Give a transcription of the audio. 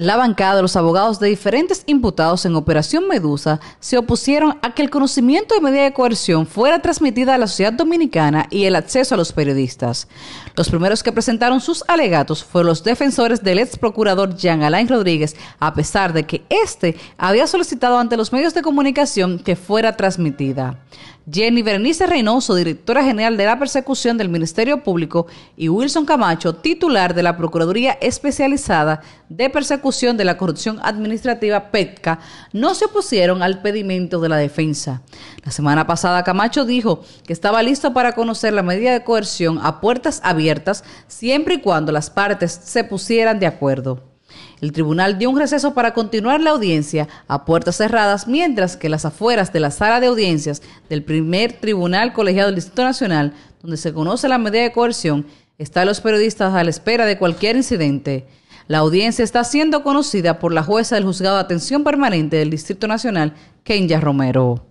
La bancada de los abogados de diferentes imputados en Operación Medusa se opusieron a que el conocimiento de medida de coerción fuera transmitida a la sociedad dominicana y el acceso a los periodistas. Los primeros que presentaron sus alegatos fueron los defensores del ex procurador Jean Alain Rodríguez, a pesar de que éste había solicitado ante los medios de comunicación que fuera transmitida. Jenny Bernice Reynoso, directora general de la persecución del Ministerio Público, y Wilson Camacho, titular de la Procuraduría Especializada de Persecución de la Corrupción Administrativa PETCA, no se opusieron al pedimento de la defensa. La semana pasada Camacho dijo que estaba listo para conocer la medida de coerción a puertas abiertas siempre y cuando las partes se pusieran de acuerdo. El tribunal dio un receso para continuar la audiencia a puertas cerradas, mientras que las afueras de la sala de audiencias del primer tribunal colegiado del Distrito Nacional, donde se conoce la medida de coerción, están los periodistas a la espera de cualquier incidente. La audiencia está siendo conocida por la jueza del juzgado de atención permanente del Distrito Nacional, Kenya Romero.